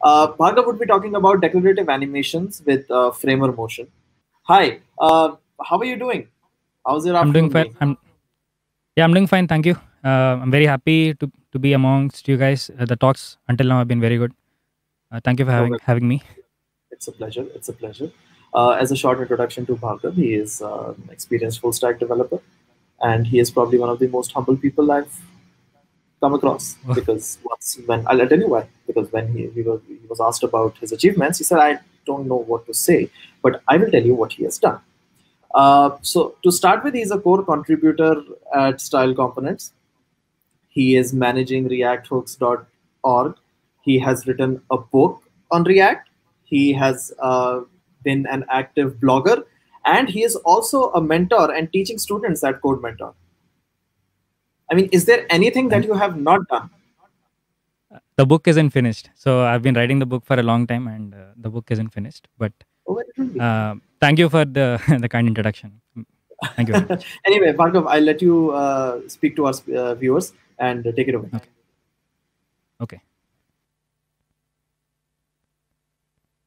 Uh, Bhargav would be talking about declarative animations with uh, Framer Motion. Hi, uh, how are you doing? How's your I'm doing fine. I'm, yeah, I'm doing fine. Thank you. Uh, I'm very happy to, to be amongst you guys. Uh, the talks until now have been very good. Uh, thank you for having, having me. It's a pleasure. It's a pleasure. Uh, as a short introduction to Bhargav, he is an um, experienced full stack developer and he is probably one of the most humble people I've come across because once when I'll tell you why because when he, he was he was asked about his achievements he said I don't know what to say but I will tell you what he has done. Uh, so to start with he's a core contributor at Style Components. He is managing ReactHooks.org. He has written a book on React. He has uh, been an active blogger and he is also a mentor and teaching students at Code Mentor. I mean, is there anything that you have not done? The book isn't finished. So I've been writing the book for a long time and uh, the book isn't finished. But oh, uh, thank you for the, the kind introduction. Thank you. anyway, Bhargav, I'll let you uh, speak to our uh, viewers and take it away. Okay. okay.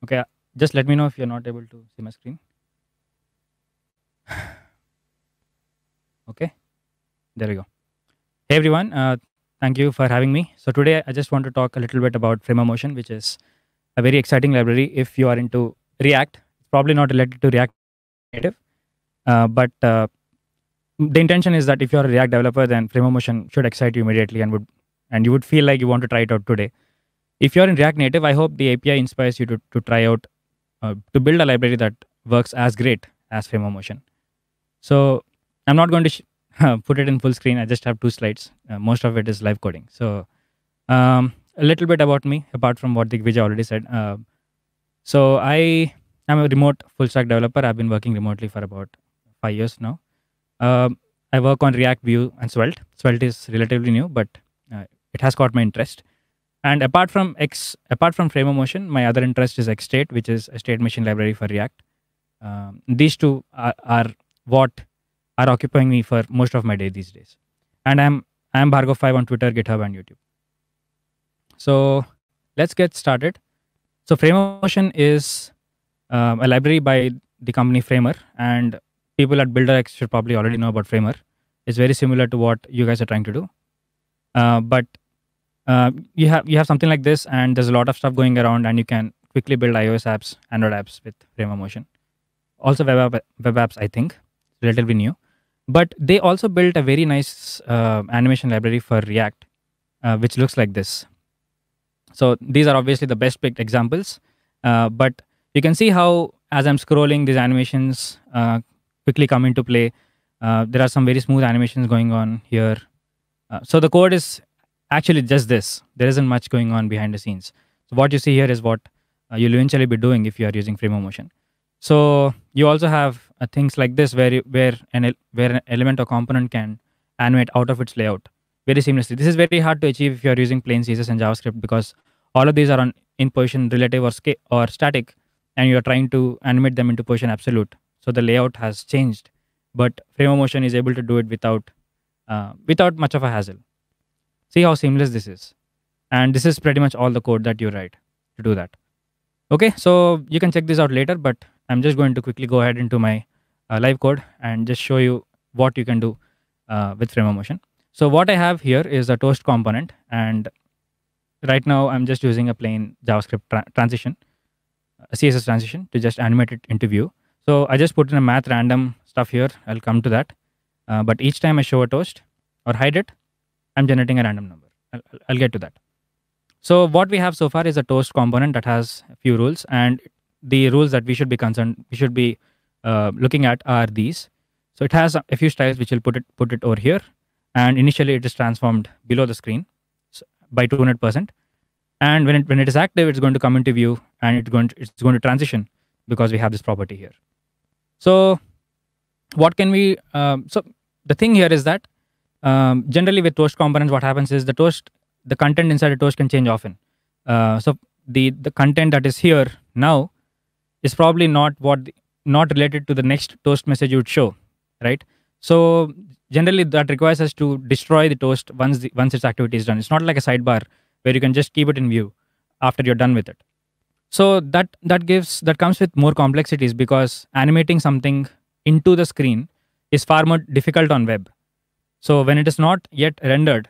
Okay. Uh, just let me know if you're not able to see my screen. okay. There we go. Hey everyone, uh, thank you for having me. So today I just want to talk a little bit about of Motion, which is a very exciting library if you are into React. It's probably not related to React Native, uh, but uh, the intention is that if you're a React developer, then of Motion should excite you immediately and would and you would feel like you want to try it out today. If you're in React Native, I hope the API inspires you to, to try out uh, to build a library that works as great as of Motion. So I'm not going to put it in full screen. I just have two slides. Uh, most of it is live coding. So um, a little bit about me, apart from what Digvijay already said. Uh, so I am a remote full stack developer. I've been working remotely for about five years now. Um, I work on React, Vue, and Svelte. Svelte is relatively new, but uh, it has caught my interest. And apart from X, apart from Frame of Motion, my other interest is Xstate, which is a state machine library for React. Um, these two are, are, what are occupying me for most of my day these days. And I'm I'm Bargo 5 on Twitter, GitHub, and YouTube. So let's get started. So Framemotion is um, a library by the company Framer, and people at BuilderX should probably already know about Framer. It's very similar to what you guys are trying to do, uh, but uh, you have you have something like this, and there's a lot of stuff going around, and you can quickly build iOS apps, Android apps with Framer Motion. Also, web app, web apps I think relatively new but they also built a very nice uh, animation library for React, uh, which looks like this. So these are obviously the best picked examples, uh, but you can see how as I'm scrolling, these animations uh, quickly come into play. Uh, there are some very smooth animations going on here. Uh, so the code is actually just this. There isn't much going on behind the scenes. So what you see here is what you'll eventually be doing if you are using Frame Motion. So you also have uh, things like this where you, where an where an element or component can animate out of its layout very seamlessly. This is very hard to achieve if you are using plain CSS and JavaScript because all of these are on in position relative or or static, and you are trying to animate them into position absolute. So the layout has changed, but Frame of Motion is able to do it without uh, without much of a hassle. See how seamless this is, and this is pretty much all the code that you write to do that. Okay, so you can check this out later, but I'm just going to quickly go ahead into my uh, live code and just show you what you can do uh, with Framer Motion. So what I have here is a toast component and right now I'm just using a plain JavaScript tra transition, a CSS transition to just animate it into view. So I just put in a math random stuff here. I'll come to that. Uh, but each time I show a toast or hide it, I'm generating a random number. I'll, I'll, get to that. So what we have so far is a toast component that has a few rules and the rules that we should be concerned, we should be uh, looking at are these. So it has a few styles which will put it put it over here, and initially it is transformed below the screen by 200%. And when it when it is active, it's going to come into view and it's going to, it's going to transition because we have this property here. So what can we? Um, so the thing here is that um, generally with toast components, what happens is the toast the content inside a toast can change often. Uh, so the the content that is here now is probably not what not related to the next toast message you'd show, right? So generally that requires us to destroy the toast once the, once its activity is done. It's not like a sidebar where you can just keep it in view after you're done with it. So that that gives that comes with more complexities because animating something into the screen is far more difficult on web. So when it is not yet rendered,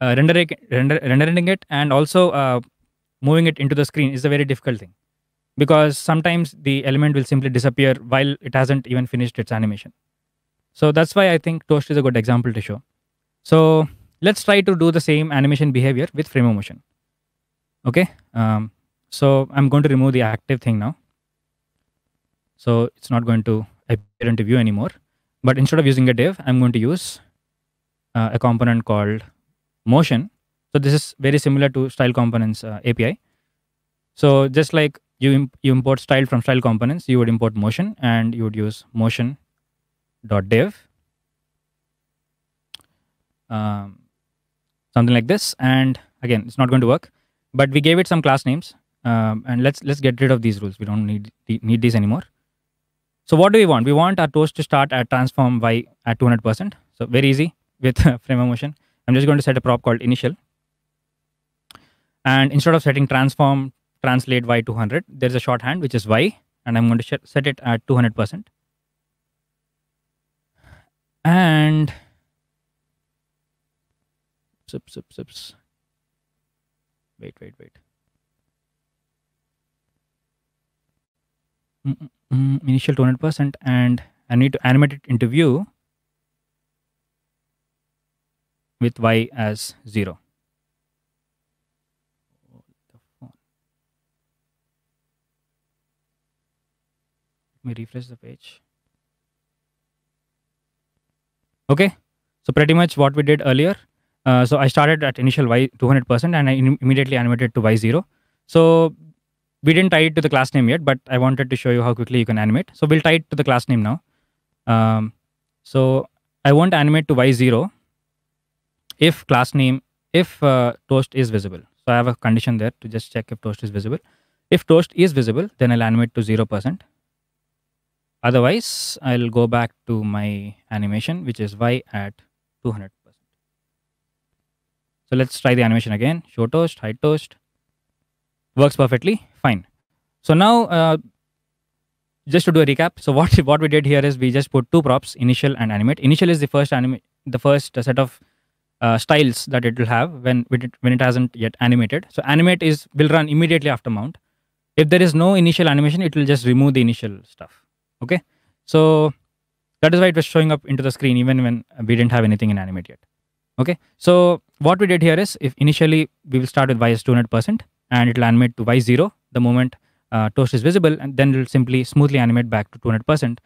uh, rendering render, rendering it and also uh, moving it into the screen is a very difficult thing because sometimes the element will simply disappear while it hasn't even finished its animation. So that's why I think Toast is a good example to show. So let's try to do the same animation behavior with frame of motion. Okay. Um, so I'm going to remove the active thing now. So it's not going to appear into view anymore. But instead of using a div, I'm going to use uh, a component called motion. So this is very similar to style components uh, API. So just like you, imp you import style from style components, you would import motion and you would use motion dot Um, something like this. And again, it's not going to work, but we gave it some class names. Um, and let's let's get rid of these rules. We don't need need these anymore. So what do we want? We want our toast to start at transform y at 200%. So very easy with frame of motion. I'm just going to set a prop called initial. And instead of setting transform translate y 200. There's a shorthand which is y and I'm going to set it at 200%. And zip, zip, zips. Wait, wait, wait. Mm -mm, mm initial 200% and I need to animate it into view with y as 0. me refresh the page okay so pretty much what we did earlier uh, so i started at initial y 200% and i immediately animated to y0 so we didn't tie it to the class name yet but i wanted to show you how quickly you can animate so we'll tie it to the class name now um, so i want animate to y0 if class name if uh, toast is visible so i have a condition there to just check if toast is visible if toast is visible then i'll animate to 0% Otherwise, I'll go back to my animation, which is Y at 200%. So let's try the animation again. Show toast, hide toast. Works perfectly, fine. So now, uh, just to do a recap. So what, what we did here is we just put two props, initial and animate. Initial is the first the first set of uh, styles that it will have when when it hasn't yet animated. So animate is will run immediately after mount. If there is no initial animation, it will just remove the initial stuff okay so that is why it was showing up into the screen even when we didn't have anything in animate yet okay so what we did here is if initially we will start with y is 200 percent and it'll animate to y0 the moment uh, toast is visible and then it'll simply smoothly animate back to 200 percent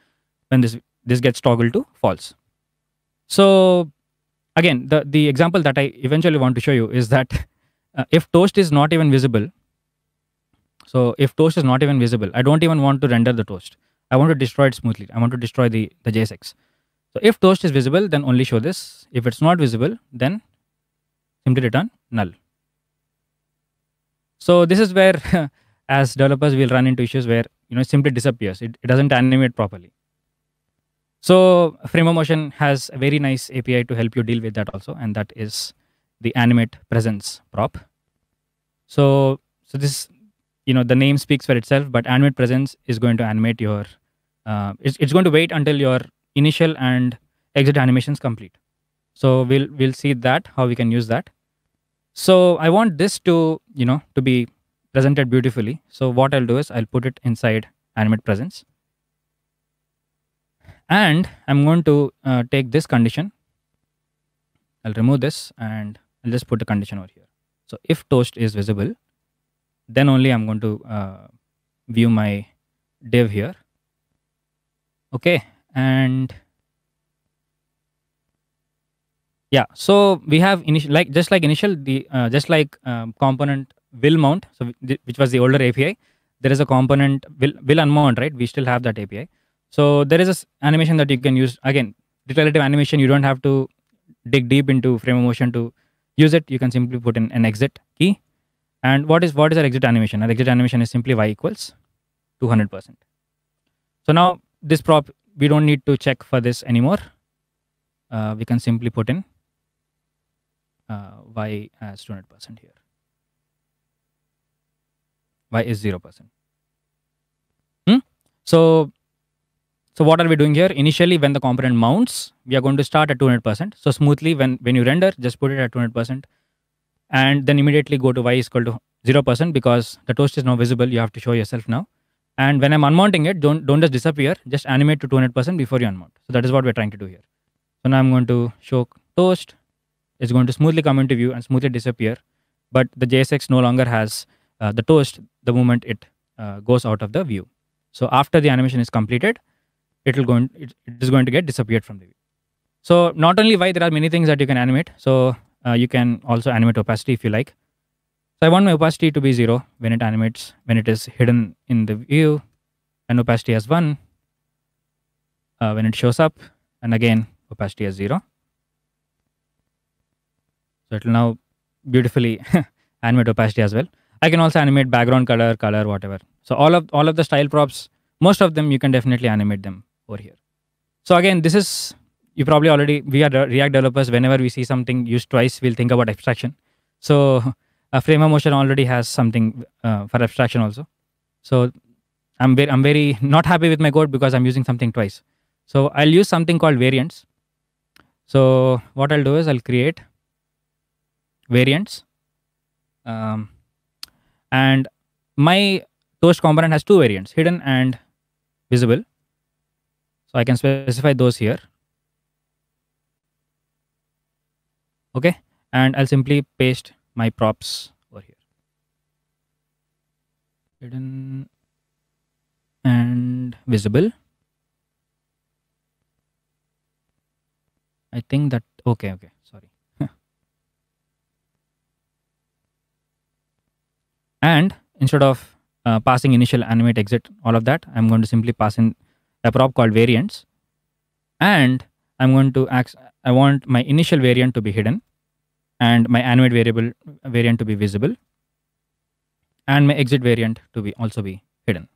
when this this gets toggled to false so again the the example that i eventually want to show you is that uh, if toast is not even visible so if toast is not even visible i don't even want to render the toast I want to destroy it smoothly. I want to destroy the, the JSX. So if toast is visible, then only show this. If it's not visible, then simply return null. So this is where, as developers, we'll run into issues where you know it simply disappears. It, it doesn't animate properly. So Frame Motion has a very nice API to help you deal with that also, and that is the animate presence prop. So so this you know the name speaks for itself, but animate presence is going to animate your uh, it's, it's going to wait until your initial and exit animations complete. So we'll we'll see that how we can use that. So I want this to you know to be presented beautifully. So what I'll do is I'll put it inside animate presence, and I'm going to uh, take this condition. I'll remove this and I'll just put the condition over here. So if toast is visible, then only I'm going to uh, view my div here okay and yeah so we have initial like just like initial the uh, just like um, component will mount so which was the older api there is a component will will unmount right we still have that api so there is a animation that you can use again declarative animation you don't have to dig deep into frame of motion to use it you can simply put in an exit key and what is what is our exit animation our exit animation is simply y equals 200 percent so now this prop we don't need to check for this anymore uh, we can simply put in uh, y as 200 percent here y is 0 percent hmm? so so what are we doing here initially when the component mounts we are going to start at 200 percent so smoothly when when you render just put it at 200 percent and then immediately go to y is equal to 0 percent because the toast is now visible you have to show yourself now and when I'm unmounting it, don't don't just disappear. Just animate to 200% before you unmount. So that is what we're trying to do here. So now I'm going to show toast. It's going to smoothly come into view and smoothly disappear. But the JSX no longer has uh, the toast the moment it uh, goes out of the view. So after the animation is completed, it will go in, it, it is going to get disappeared from the view. So not only why there are many things that you can animate. So uh, you can also animate opacity if you like. So I want my opacity to be zero when it animates, when it is hidden in the view, and opacity as one uh, when it shows up, and again opacity as zero. So it will now beautifully animate opacity as well. I can also animate background color, color, whatever. So all of all of the style props, most of them you can definitely animate them over here. So again, this is you probably already we are React developers. Whenever we see something used twice, we'll think about abstraction. So Frame of Motion already has something uh, for abstraction also. So I'm very, I'm very not happy with my code because I'm using something twice. So I'll use something called variants. So what I'll do is I'll create variants. Um, and my toast component has two variants, hidden and visible. So I can specify those here. Okay. And I'll simply paste my props over here hidden and visible I think that okay okay sorry and instead of uh, passing initial animate exit all of that I'm going to simply pass in a prop called variants and I'm going to ask I want my initial variant to be hidden and my animate variable variant to be visible and my exit variant to be also be hidden.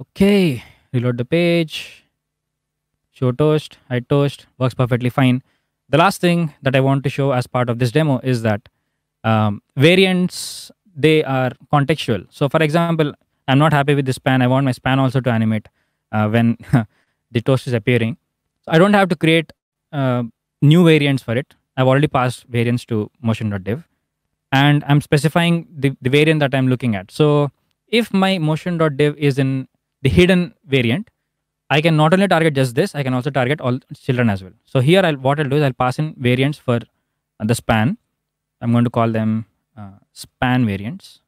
Okay, reload the page, show toast, hide toast, works perfectly fine. The last thing that I want to show as part of this demo is that um, variants, they are contextual. So for example, I'm not happy with the span. I want my span also to animate uh, when the toast is appearing. So I don't have to create uh, new variants for it. I've already passed variants to motion.dev and I'm specifying the, the variant that I'm looking at. So if my motion.dev is in the hidden variant, I can not only target just this, I can also target all children as well. So here, I'll, what I'll do is I'll pass in variants for uh, the span. I'm going to call them uh, span variants.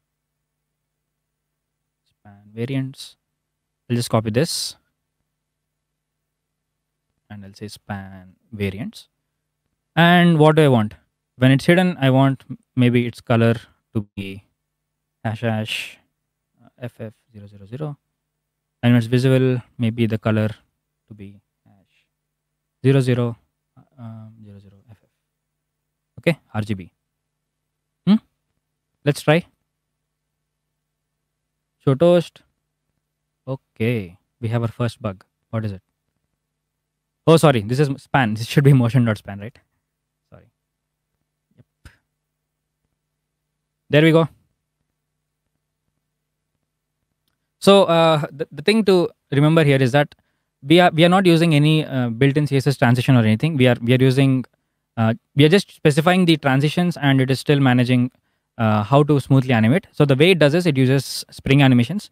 Span variants. I'll just copy this and I'll say span variants. And what do I want? When it's hidden, I want maybe its color to be hash hash uh, ff000. And when it's visible, maybe the color to be hash 00, uh, um, ff. Okay, RGB. Hmm? Let's try. Show toast. Okay, we have our first bug. What is it? Oh, sorry, this is span. This should be motion span, right? There we go. So uh, the, the thing to remember here is that we are we are not using any uh, built-in CSS transition or anything. We are we are using uh, we are just specifying the transitions and it is still managing uh, how to smoothly animate. So the way it does is it uses Spring animations.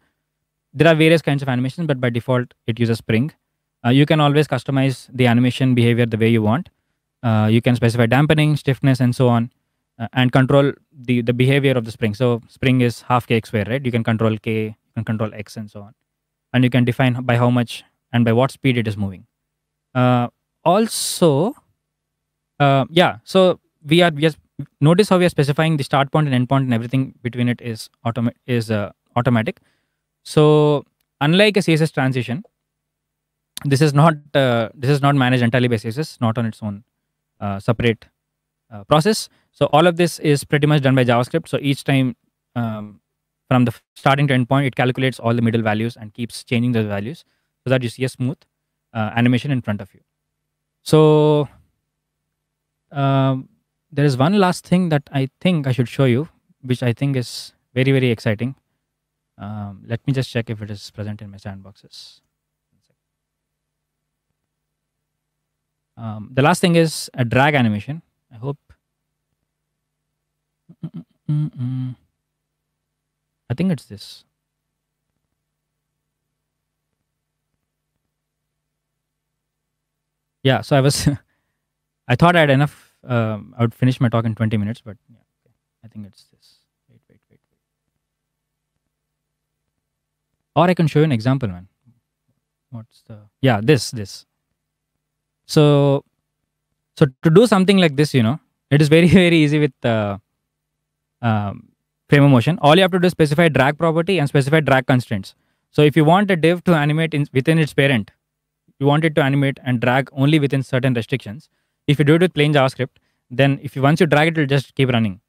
There are various kinds of animations, but by default it uses Spring. Uh, you can always customize the animation behavior the way you want. Uh, you can specify dampening, stiffness, and so on uh, and control the the behavior of the spring so spring is half k x square right you can control k you can control x and so on and you can define by how much and by what speed it is moving uh, also uh, yeah so we are just notice how we are specifying the start point and end point and everything between it is automatic is uh, automatic so unlike a css transition this is not uh, this is not managed entirely by css not on its own uh, separate uh, process. So all of this is pretty much done by JavaScript. So each time um, from the starting to end point, it calculates all the middle values and keeps changing those values so that you see a smooth uh, animation in front of you. So um, there is one last thing that I think I should show you, which I think is very, very exciting. Um, let me just check if it is present in my sandboxes. Um, the last thing is a drag animation. I hope. Mm -mm I think it's this. Yeah, so I was, I thought I had enough. Um, I would finish my talk in 20 minutes, but yeah, I think it's this. Wait, wait, wait, wait. Or I can show you an example, man. What's the, yeah, this, this. So so to do something like this, you know, it is very, very easy with uh, uh, Frame Motion. All you have to do is specify drag property and specify drag constraints. So if you want a div to animate in, within its parent, you want it to animate and drag only within certain restrictions. If you do it with plain JavaScript, then if you once you drag it, it'll just keep running.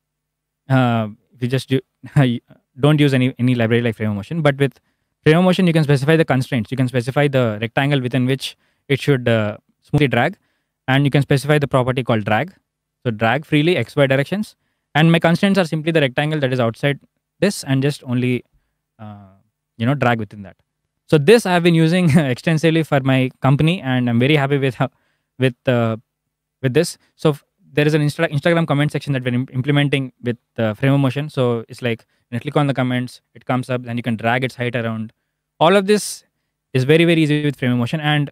Uh, if you just do, don't use any any library like Frame Motion, but with Frame Motion you can specify the constraints. You can specify the rectangle within which it should uh, smoothly drag, and you can specify the property called drag. So drag freely xy directions and my constraints are simply the rectangle that is outside this and just only uh, you know drag within that. So this I have been using extensively for my company and I'm very happy with with uh, with this. So there is an Insta Instagram comment section that we're Im implementing with uh, Frame of Motion. So it's like when you click on the comments, it comes up and you can drag its height around. All of this is very very easy with Frame of Motion and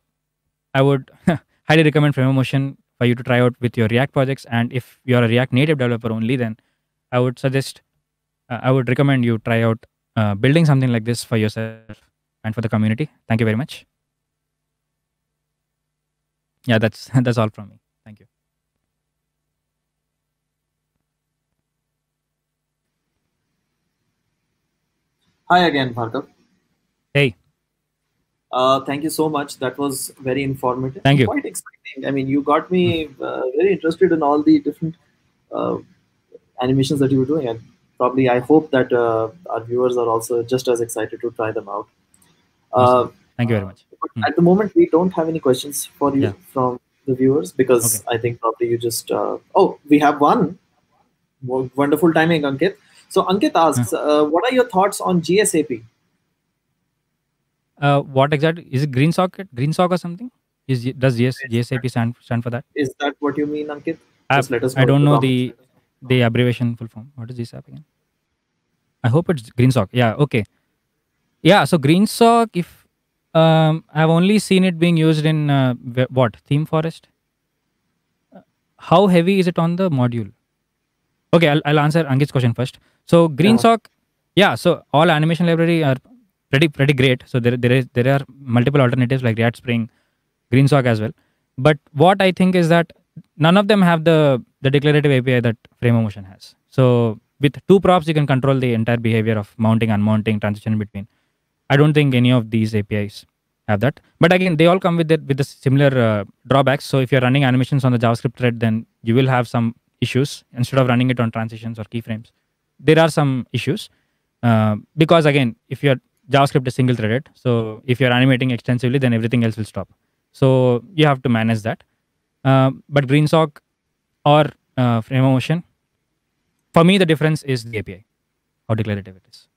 I would highly recommend Framomotion for you to try out with your React projects. And if you're a React Native developer only, then I would suggest, uh, I would recommend you try out uh, building something like this for yourself and for the community. Thank you very much. Yeah, that's that's all from me. Thank you. Hi again, Bhargav. Uh, thank you so much. That was very informative. Thank you. Quite exciting. I mean, you got me uh, very interested in all the different uh, animations that you were doing, and probably I hope that uh, our viewers are also just as excited to try them out. Uh, thank you very much. Hmm. At the moment, we don't have any questions for you yeah. from the viewers because okay. I think probably you just. Uh, oh, we have one. Wonderful timing, Ankit. So Ankit asks, what are your thoughts on GSAP? uh, what exactly is it? Green socket, green sock or something? Is does yes JSAP stand stand for that? Is that what you mean, Ankit? know. I don't know the the abbreviation full form. What is this again? I hope it's green sock. Yeah. Okay. Yeah. So green sock, if um, I've only seen it being used in uh, what theme forest. Uh, how heavy is it on the module? Okay, I'll, I'll answer Ankit's question first. So green yeah. Uh-huh. sock, yeah. So all animation library are pretty pretty great. So there there is there are multiple alternatives like React Spring, GreenSock as well. But what I think is that none of them have the the declarative API that Frame Motion has. So with two props, you can control the entire behavior of mounting, unmounting, transition between. I don't think any of these APIs have that. But again, they all come with it with the similar uh, drawbacks. So if you're running animations on the JavaScript thread, then you will have some issues instead of running it on transitions or keyframes. There are some issues uh, because again, if you're JavaScript is single threaded. So if you're animating extensively, then everything else will stop. So you have to manage that. Uh, but GreenSock or uh, FrameMotion, for me, the difference is the API, how declarative it is.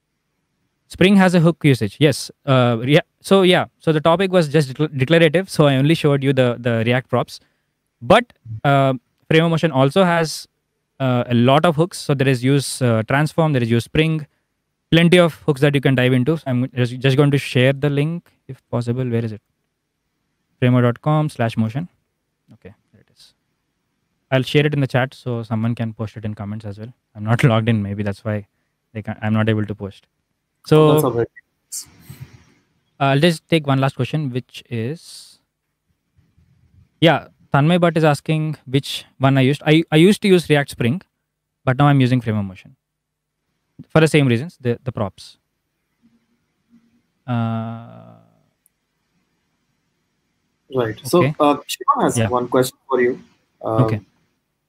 Spring has a hook usage. Yes. Uh, yeah. So yeah. So the topic was just declarative. So I only showed you the, the React props. But uh, FrameMotion also has uh, a lot of hooks. So there is use uh, transform, there is use spring, plenty of hooks that you can dive into. So I'm just, going to share the link if possible. Where is it? Framer.com slash motion. Okay, there it is. I'll share it in the chat so someone can post it in comments as well. I'm not logged in. Maybe that's why they can, I'm not able to post. So oh, I'll just take one last question, which is, yeah, Tanmay Bhatt is asking which one I used. I, I used to use React Spring, but now I'm using of Motion for the same reasons the, the props uh, right okay. so uh, Shiva has yeah. one question for you um, okay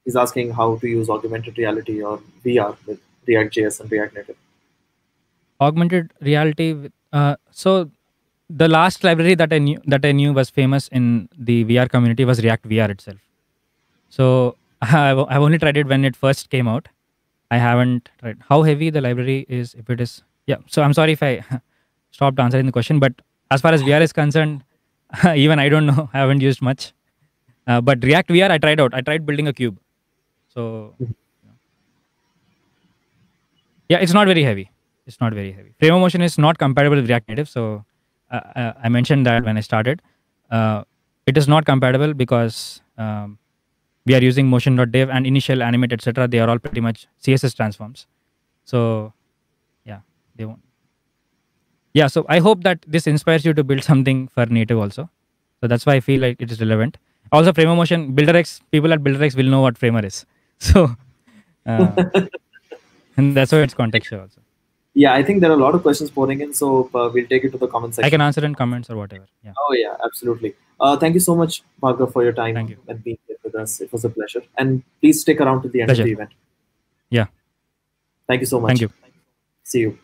he's asking how to use augmented reality or vr with react.js and react native augmented reality uh, so the last library that i knew that i knew was famous in the vr community was react vr itself so I've, I've only tried it when it first came out I haven't tried. How heavy the library is, if it is. Yeah. So I'm sorry if I stopped answering the question, but as far as VR is concerned, even I don't know. I haven't used much. Uh, but React VR, I tried out. I tried building a cube. So, yeah, it's not very heavy. It's not very heavy. Frame of motion is not compatible with React Native. So, uh, uh I mentioned that when I started. Uh, it is not compatible because um, we are using motion.dev and initial animate, etc. They are all pretty much CSS transforms. So yeah, they won't. Yeah, so I hope that this inspires you to build something for native also. So that's why I feel like it is relevant. Also, Framer Motion, BuilderX, people at BuilderX will know what Framer is. So uh, and that's why it's contextual also. Yeah, I think there are a lot of questions pouring in, so uh, we'll take it to the comment section. I can answer in comments or whatever. Yeah. Oh yeah, absolutely. Uh, thank you so much, Parker, for your time you. and being here with us. It was a pleasure. And please stick around to the end pleasure. of the event. Yeah. Thank you so much. Thank you. See you.